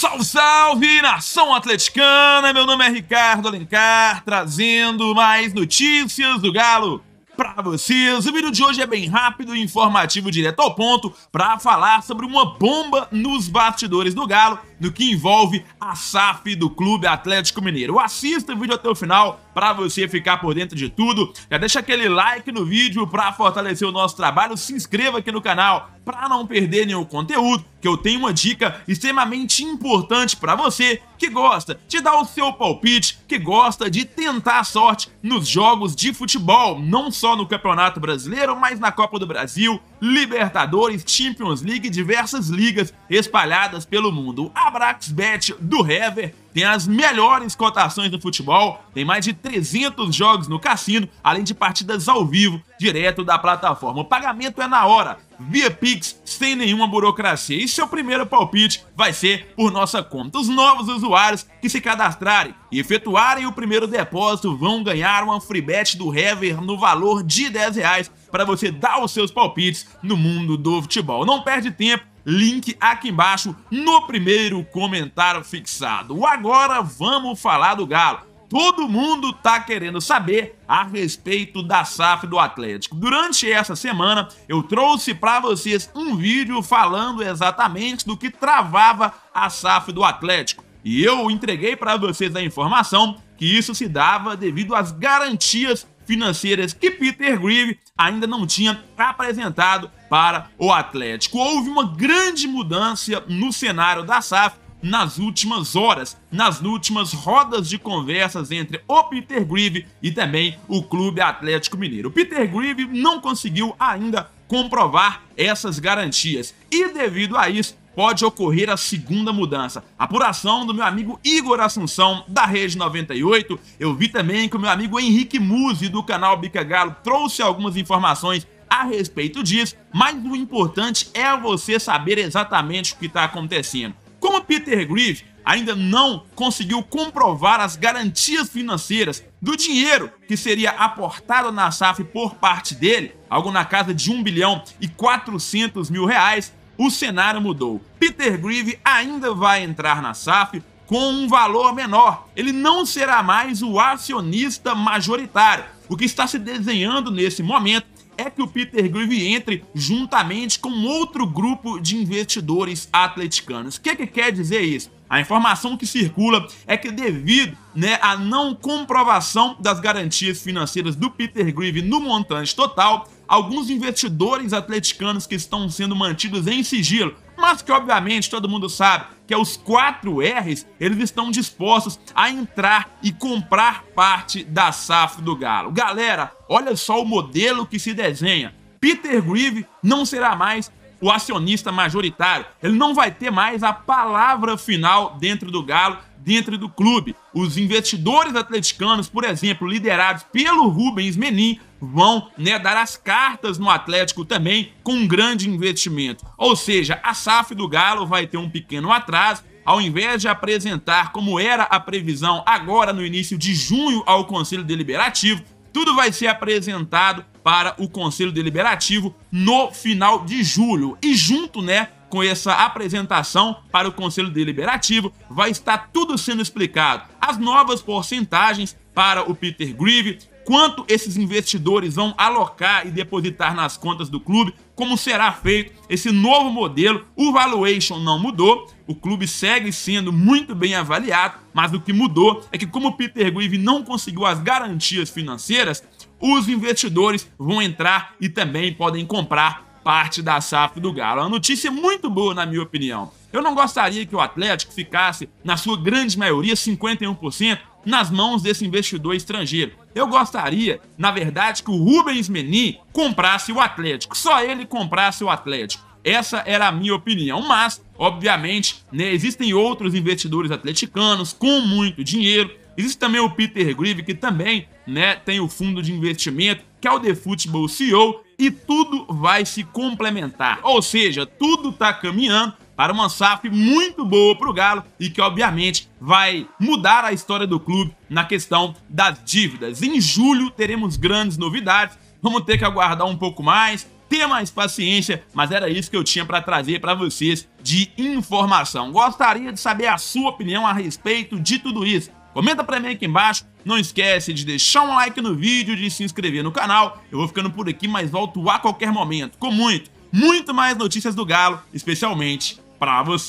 Salve, salve, nação atleticana! Meu nome é Ricardo Alencar, trazendo mais notícias do Galo para vocês. O vídeo de hoje é bem rápido e informativo, direto ao ponto, para falar sobre uma bomba nos bastidores do Galo, no que envolve a SAF do Clube Atlético Mineiro. Assista o vídeo até o final para você ficar por dentro de tudo. Já deixa aquele like no vídeo para fortalecer o nosso trabalho, se inscreva aqui no canal para não perder nenhum conteúdo, que eu tenho uma dica extremamente importante para você que gosta de dar o seu palpite, que gosta de tentar a sorte nos jogos de futebol, não só no Campeonato Brasileiro, mas na Copa do Brasil, Libertadores, Champions League e diversas ligas espalhadas pelo mundo. Abraxbet do Hever tem as melhores cotações do futebol, tem mais de 300 jogos no cassino, além de partidas ao vivo, direto da plataforma. O pagamento é na hora, via Pix, sem nenhuma burocracia. E seu primeiro palpite vai ser por nossa conta. Os novos usuários que se cadastrarem e efetuarem o primeiro depósito vão ganhar uma free bet do Hever no valor de 10 reais para você dar os seus palpites no mundo do futebol. Não perde tempo, link aqui embaixo no primeiro comentário fixado. Agora vamos falar do Galo. Todo mundo tá querendo saber a respeito da SAF do Atlético. Durante essa semana, eu trouxe para vocês um vídeo falando exatamente do que travava a SAF do Atlético. E eu entreguei para vocês a informação que isso se dava devido às garantias financeiras que Peter Grieve ainda não tinha apresentado para o Atlético. Houve uma grande mudança no cenário da SAF nas últimas horas, nas últimas rodas de conversas entre o Peter Grieve e também o Clube Atlético Mineiro. Peter Grieve não conseguiu ainda comprovar essas garantias e devido a isso pode ocorrer a segunda mudança. Apuração do meu amigo Igor Assunção, da Rede 98. Eu vi também que o meu amigo Henrique Muzi, do canal Bica Galo, trouxe algumas informações a respeito disso, mas o importante é você saber exatamente o que está acontecendo. Como Peter Grieve ainda não conseguiu comprovar as garantias financeiras do dinheiro que seria aportado na SAF por parte dele, algo na casa de 1 bilhão e 400 mil reais, o cenário mudou. Peter Grieve ainda vai entrar na SAF com um valor menor. Ele não será mais o acionista majoritário. O que está se desenhando nesse momento é que o Peter Grieve entre juntamente com outro grupo de investidores atleticanos. O que, que quer dizer isso? A informação que circula é que devido né, à não comprovação das garantias financeiras do Peter Grieve no montante total, alguns investidores atleticanos que estão sendo mantidos em sigilo, mas que obviamente todo mundo sabe que é os 4 R's, eles estão dispostos a entrar e comprar parte da SAF do Galo. Galera, olha só o modelo que se desenha. Peter Grieve não será mais o acionista majoritário. Ele não vai ter mais a palavra final dentro do Galo, dentro do clube. Os investidores atleticanos, por exemplo, liderados pelo Rubens Menin, vão né, dar as cartas no Atlético também com um grande investimento. Ou seja, a SAF do Galo vai ter um pequeno atraso, ao invés de apresentar como era a previsão agora no início de junho ao Conselho Deliberativo, tudo vai ser apresentado para o Conselho Deliberativo no final de julho. E junto, né, com essa apresentação para o Conselho Deliberativo, vai estar tudo sendo explicado. As novas porcentagens para o Peter Grieve, quanto esses investidores vão alocar e depositar nas contas do clube, como será feito esse novo modelo. O valuation não mudou, o clube segue sendo muito bem avaliado, mas o que mudou é que como o Peter Grieve não conseguiu as garantias financeiras, os investidores vão entrar e também podem comprar parte da SAF do Galo. É uma notícia muito boa, na minha opinião. Eu não gostaria que o Atlético ficasse, na sua grande maioria, 51%, nas mãos desse investidor estrangeiro. Eu gostaria, na verdade, que o Rubens Menin comprasse o Atlético, só ele comprasse o Atlético. Essa era a minha opinião, mas, obviamente, né, existem outros investidores atleticanos com muito dinheiro Existe também o Peter Grieve, que também né, tem o fundo de investimento, que é o The Football CEO, e tudo vai se complementar. Ou seja, tudo está caminhando para uma SAF muito boa para o Galo e que, obviamente, vai mudar a história do clube na questão das dívidas. Em julho teremos grandes novidades, vamos ter que aguardar um pouco mais, ter mais paciência, mas era isso que eu tinha para trazer para vocês de informação. Gostaria de saber a sua opinião a respeito de tudo isso Comenta pra mim aqui embaixo, não esquece de deixar um like no vídeo, de se inscrever no canal. Eu vou ficando por aqui, mas volto a qualquer momento com muito, muito mais notícias do Galo, especialmente pra você.